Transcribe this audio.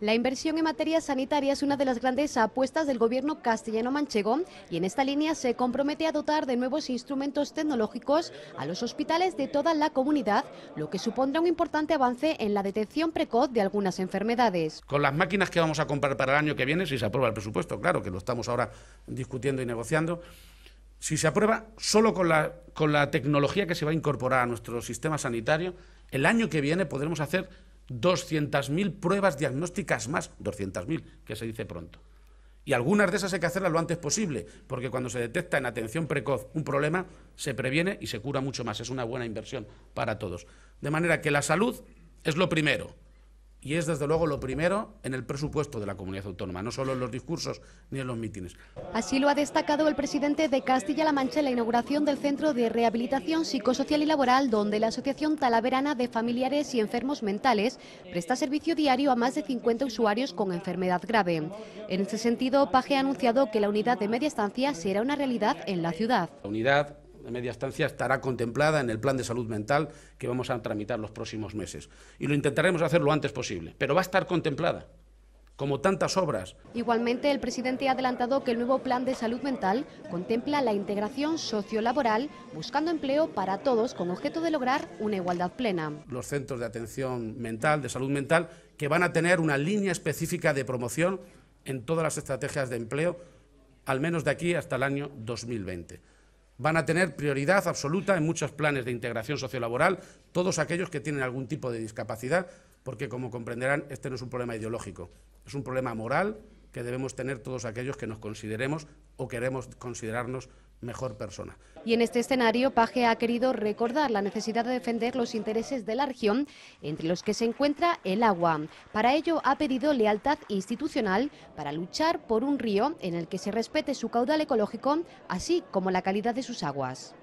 La inversión en materia sanitaria es una de las grandes apuestas del gobierno castellano-manchego y en esta línea se compromete a dotar de nuevos instrumentos tecnológicos a los hospitales de toda la comunidad, lo que supondrá un importante avance en la detección precoz de algunas enfermedades. Con las máquinas que vamos a comprar para el año que viene, si se aprueba el presupuesto, claro que lo estamos ahora discutiendo y negociando, si se aprueba solo con la, con la tecnología que se va a incorporar a nuestro sistema sanitario, el año que viene podremos hacer 200.000 pruebas diagnósticas más, 200.000, que se dice pronto. Y algunas de esas hay que hacerlas lo antes posible, porque cuando se detecta en atención precoz un problema, se previene y se cura mucho más. Es una buena inversión para todos. De manera que la salud es lo primero. Y es desde luego lo primero en el presupuesto de la comunidad autónoma, no solo en los discursos ni en los mítines. Así lo ha destacado el presidente de Castilla-La Mancha en la inauguración del Centro de Rehabilitación Psicosocial y Laboral, donde la Asociación Talaverana de Familiares y Enfermos Mentales presta servicio diario a más de 50 usuarios con enfermedad grave. En ese sentido, Paje ha anunciado que la unidad de media estancia será una realidad en la ciudad de media estancia estará contemplada en el plan de salud mental que vamos a tramitar los próximos meses. Y lo intentaremos hacer lo antes posible, pero va a estar contemplada como tantas obras. Igualmente, el presidente ha adelantado que el nuevo plan de salud mental contempla la integración sociolaboral, buscando empleo para todos con objeto de lograr una igualdad plena. Los centros de atención mental, de salud mental, que van a tener una línea específica de promoción en todas las estrategias de empleo, al menos de aquí hasta el año 2020 van a tener prioridad absoluta en muchos planes de integración sociolaboral, todos aquellos que tienen algún tipo de discapacidad, porque como comprenderán, este no es un problema ideológico, es un problema moral, que debemos tener todos aquellos que nos consideremos o queremos considerarnos mejor persona. Y en este escenario, Paje ha querido recordar la necesidad de defender los intereses de la región, entre los que se encuentra el agua. Para ello, ha pedido lealtad institucional para luchar por un río en el que se respete su caudal ecológico, así como la calidad de sus aguas.